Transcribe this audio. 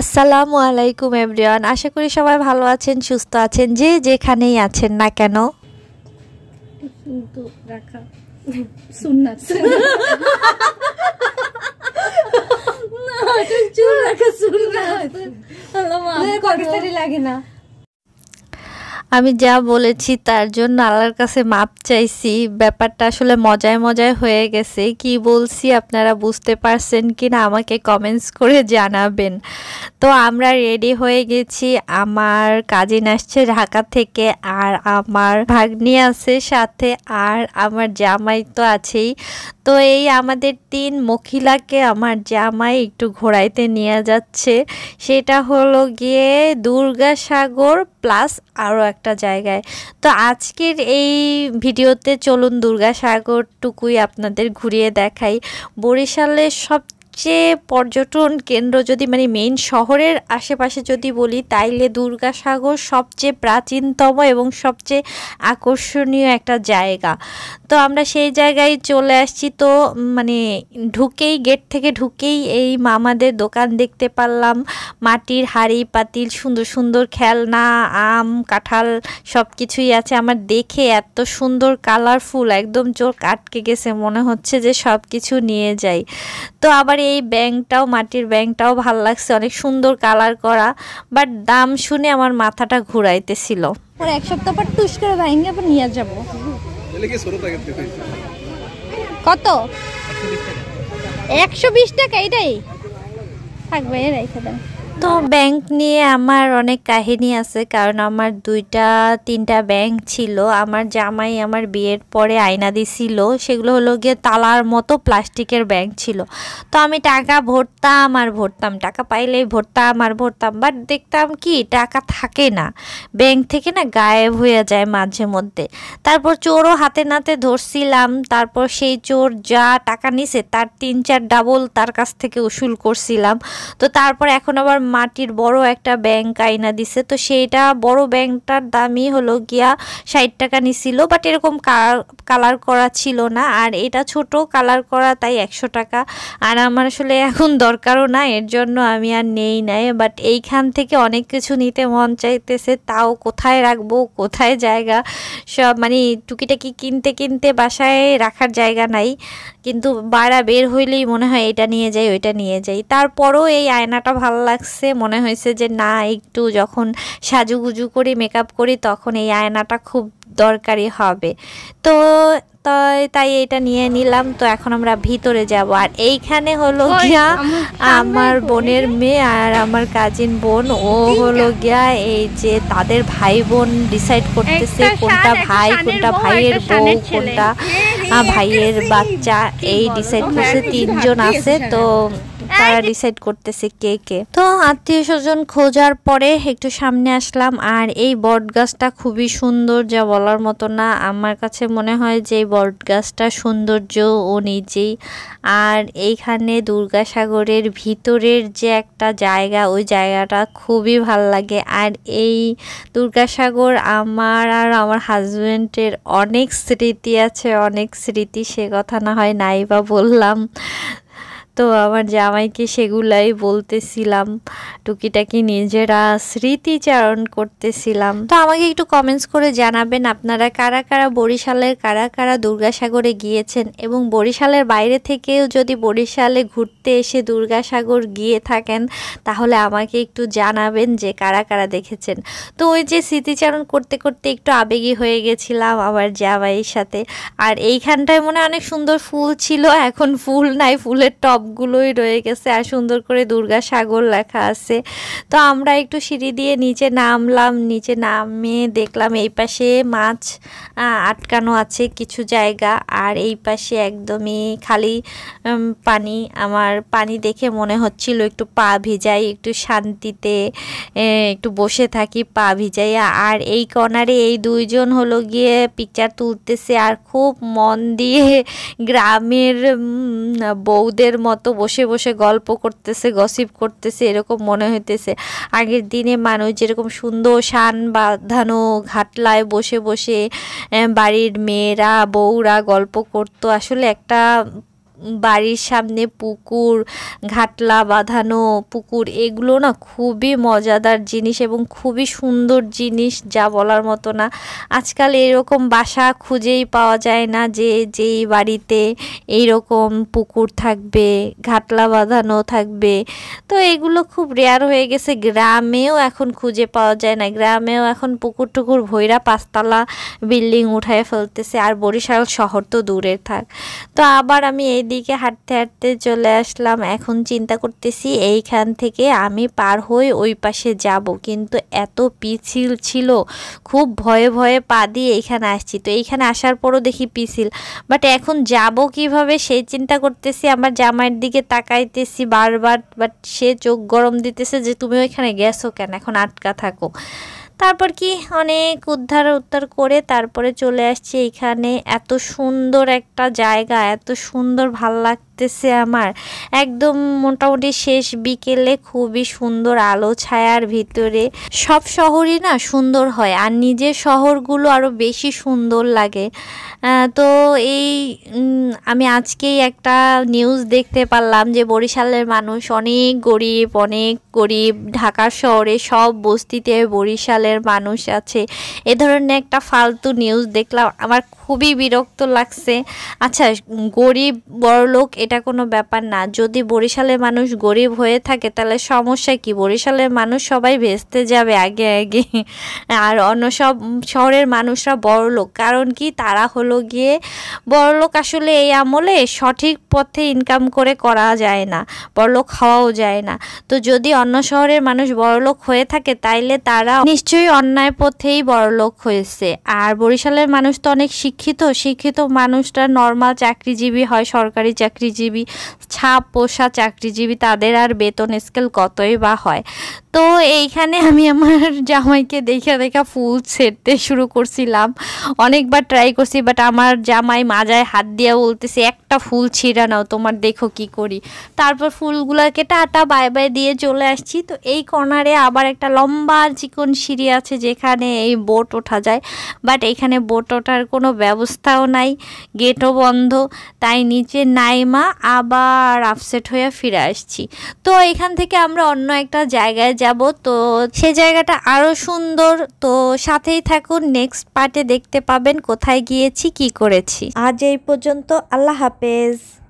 আসসালামু আলাইকুম এভরিওয়ান আশা করি সবাই ভালো আছেন সুস্থ আছেন যে যেখানেই আছেন না কেন লাগে না আমি যা বলেছি তার জন্য আল্লাহর কাছে মাপ চাইছি ব্যাপারটা আসলে মজায় মজায় হয়ে গেছে কি বলছি আপনারা বুঝতে পারছেন কি না আমাকে কমেন্টস করে জানাবেন তো আমরা রেডি হয়ে গেছি আমার কাজিন আসছে ঢাকা থেকে আর আমার ভাগ্নি আছে সাথে আর আমার জামাই তো আছেই তো এই আমাদের তিন মখিলাকে আমার জামাই একটু ঘোরাইতে নিয়ে যাচ্ছে সেটা হলো গিয়ে দুর্গাসাগর প্লাস আরও একটা জায়গায় তো আজকের এই ভিডিওতে চলুন দুর্গাসাগরটুকুই আপনাদের ঘুরিয়ে দেখাই বরিশালের সব সবচেয়ে পর্যটন কেন্দ্র যদি মানে মেইন শহরের আশেপাশে যদি বলি তাইলে দুর্গাসাগর সবচেয়ে প্রাচীনতম এবং সবচেয়ে আকর্ষণীয় একটা জায়গা তো আমরা সেই জায়গায় চলে আসছি তো মানে ঢুকেই গেট থেকে ঢুকেই এই মামাদের দোকান দেখতে পারলাম মাটির হাড়ি পাতিল সুন্দর সুন্দর খেলনা আম কাঁঠাল সব কিছুই আছে আমার দেখে এত সুন্দর কালারফুল একদম চোখ আটকে গেছে মনে হচ্ছে যে সব কিছু নিয়ে যাই তো আবার এই ব্যাংটাও মাটির ব্যাংটাও ভাল লাগছে অনেক সুন্দর কালার করা বাট দাম শুনে আমার মাথাটা ঘুরাইতেছিল এক সপ্তাহ পর টুস করে ভাইঙ্গে আবার নিয়ে যাবো কত একশো বিশ টাকা এটাই থাকবে রাইখে দেন তো ব্যাংক নিয়ে আমার অনেক কাহিনী আছে কারণ আমার দুইটা তিনটা ব্যাংক ছিল আমার জামাই আমার বিয়ের পরে আয়না দিছিল সেগুলো হলো গিয়ে তালার মতো প্লাস্টিকের ব্যাংক ছিল তো আমি টাকা ভরতাম আর ভরতাম টাকা পাইলেই ভরতাম আর ভরতাম বাট দেখতাম কি টাকা থাকে না ব্যাংক থেকে না গায়েব হয়ে যায় মাঝে মধ্যে তারপর চোরও হাতে নাতে ধরছিলাম তারপর সেই চোর যা টাকা নিছে তার তিন চার ডাবল তার কাছ থেকে উসুল করছিলাম তো তারপর এখন আবার মাটির বড় একটা ব্যাংক আয়না দিছে তো সেইটা বড় ব্যাংকটার দামই হলো গিয়া ষাট টাকা নিছিল বাট এরকম কালার করা ছিল না আর এটা ছোট কালার করা তাই একশো টাকা আর আমার আসলে এখন দরকারও না এর জন্য আমি আর নেই নাই বাট এইখান থেকে অনেক কিছু নিতে মন চাইতেছে তাও কোথায় রাখবো কোথায় জায়গা সব মানে টুকিটাকি কিনতে কিনতে বাসায় রাখার জায়গা নাই কিন্তু বাইরা বের হইলেই মনে হয় এটা নিয়ে যাই ওইটা নিয়ে যাই তারপরও এই আয়নাটা ভালো লাগছে মনে হয়েছে যে না একটু যখন সাজুগুজু করি মেকআপ করি তখন এই আয়নাটা খুব দরকারি হবে তো তাই তাই এটা নিয়ে নিলাম তো এখন আমরা ভিতরে যাব আর এইখানে হলো গিয়া আমার বোনের মেয়ে আর আমার কাজিন বোন ও হলো গিয়া এই যে তাদের ভাই বোন ডিসাইড করতেছে কোনটা ভাই কোনটা ভাইয়ের বউ কোনটা ভাইয়ের বাচ্চা এই ডিসাইড করছে তিনজন আছে তো তারা ডিসাইড করতেছে কে কে তো আত্মীয় স্বজন খোঁজার পরে একটু সামনে আসলাম আর এই বট গাছটা খুবই সুন্দর যা বলার মতো না আমার কাছে মনে হয় যে এই বট গাছটা সৌন্দর্য ও নিজেই আর এইখানে দুর্গাসাগরের ভিতরের যে একটা জায়গা ওই জায়গাটা খুবই ভাল লাগে আর এই দুর্গাসাগর আমার আর আমার হাজব্যান্ডের অনেক স্মৃতি আছে অনেক স্মৃতি সে কথা না হয় নাই বা বললাম তো আমার জামাইকে সেগুলাই বলতেছিলাম টুকিটাকি নিজেরা স্মৃতিচারণ করতেছিলাম তো আমাকে একটু কমেন্টস করে জানাবেন আপনারা কারা কারা বরিশালের কারা কারা দুর্গাসাগরে গিয়েছেন এবং বরিশালের বাইরে থেকেও যদি বরিশালে ঘুরতে এসে দুর্গাসাগর গিয়ে থাকেন তাহলে আমাকে একটু জানাবেন যে কারা কারা দেখেছেন তো ওই যে স্মৃতিচারণ করতে করতে একটু আবেগী হয়ে গেছিলাম আমার জামাইয়ের সাথে আর এইখানটায় মনে অনেক সুন্দর ফুল ছিল এখন ফুল নাই ফুলের টব সবগুলোই রয়ে গেছে আর সুন্দর করে দুর্গা সাগর লেখা আছে তো আমরা একটু সিঁড়ি দিয়ে নিচে নামলাম নিচে নামে দেখলাম এই পাশে মাছ আটকানো আছে কিছু জায়গা আর এই পাশে একদমই খালি পানি আমার পানি দেখে মনে হচ্ছিল একটু পা ভিজাই একটু শান্তিতে একটু বসে থাকি পা ভিজাইয়া আর এই কর্নারে এই দুইজন হলো গিয়ে পিকচার তুলতেছে আর খুব মন দিয়ে গ্রামের বৌদের মতো মতো বসে বসে গল্প করতেছে গসিপ করতেছে এরকম মনে হইতেছে আগের দিনে মানুষ যেরকম সুন্দর শান বাঁধানো ঘাটলায় বসে বসে বাড়ির মেয়েরা বউরা গল্প করতো আসলে একটা বাড়ির সামনে পুকুর ঘাটলা বাঁধানো পুকুর এগুলো না খুবই মজাদার জিনিস এবং খুবই সুন্দর জিনিস যা বলার মতো না আজকাল এরকম বাসা খুঁজেই পাওয়া যায় না যে যেই বাড়িতে এই রকম পুকুর থাকবে ঘাটলা বাঁধানো থাকবে তো এগুলো খুব রেয়ার হয়ে গেছে গ্রামেও এখন খুঁজে পাওয়া যায় না গ্রামেও এখন পুকুর টুকুর ভৈরা পাঁচতলা বিল্ডিং উঠায় ফেলতেছে আর বরিশাল শহর তো দূরে থাক তো আবার আমি এই দিকে হাঁটতে হাঁটতে চলে আসলাম এখন চিন্তা করতেছি এইখান থেকে আমি পার হয়ে ওই পাশে যাব কিন্তু এত পিছিল ছিল খুব ভয়ে ভয়ে পা দিয়ে এইখানে আসছি তো এইখানে আসার পরও দেখি পিছিল বাট এখন যাব কিভাবে সেই চিন্তা করতেছি আমার জামাইয়ের দিকে তাকাইতেছি বারবার বাট সে চোখ গরম দিতেছে যে তুমি ওইখানে গেছো কেন এখন আটকা থাকো তারপর কি অনেক উদ্ধার উদ্ধার করে তারপরে চলে আসছি এখানে এত সুন্দর একটা জায়গা এত সুন্দর ভাল লাগ লাগতেছে আমার একদম মোটামুটি শেষ বিকেলে খুবই সুন্দর আলো ছায়ার ভিতরে সব শহরই না সুন্দর হয় আর নিজের শহরগুলো আরও বেশি সুন্দর লাগে তো এই আমি আজকেই একটা নিউজ দেখতে পারলাম যে বরিশালের মানুষ অনেক গরিব অনেক গরিব ঢাকা শহরে সব বস্তিতে বরিশালের মানুষ আছে এ ধরনের একটা ফালতু নিউজ দেখলাম আমার খুবই বিরক্ত লাগছে আচ্ছা গরিব বড়লোক এটা এটা কোনো ব্যাপার না যদি বরিশালের মানুষ গরিব হয়ে থাকে তাহলে সমস্যা কি বরিশালের মানুষ সবাই ভেস্তে যাবে আগে আগে আর অন্য সব শহরের মানুষরা বড় লোক কারণ কি তারা হলো গিয়ে বড় লোক আসলে এই আমলে সঠিক পথে ইনকাম করে করা যায় না বড়লোক হওয়াও যায় না তো যদি অন্য শহরের মানুষ বড়লোক হয়ে থাকে তাইলে তারা নিশ্চয়ই অন্যায় পথেই বড়লোক হয়েছে আর বরিশালের মানুষ তো অনেক শিক্ষিত শিক্ষিত মানুষরা নর্মাল চাকরিজীবী হয় সরকারি চাকরিজীবী জিবি ছাপ পোষা চাকরিজীবী তাদের আর বেতন স্কেল কতই বা হয় তো এইখানে আমি আমার জামাইকে দেখা দেখা ফুল ছেড়তে শুরু করছিলাম অনেকবার ট্রাই করছি বাট আমার জামাই মাজায় হাত দিয়ে বলতেছে একটা ফুল ছিঁড়া নাও তোমার দেখো কি করি তারপর ফুলগুলোকে টাটা বাই বাই দিয়ে চলে আসছি তো এই কর্নারে আবার একটা লম্বা চিকন সিঁড়ি আছে যেখানে এই বোট ওঠা যায় বাট এখানে বোট ওঠার কোনো ব্যবস্থাও নাই গেটও বন্ধ তাই নিচে নাইমা আবার আবার আপসেট হয়ে ফিরে আসছি তো এখান থেকে আমরা অন্য একটা জায়গায় যাব তো সে জায়গাটা আরও সুন্দর তো সাথেই থাকুন নেক্সট পার্টে দেখতে পাবেন কোথায় গিয়েছি কি করেছি আজ এই পর্যন্ত আল্লাহ হাফেজ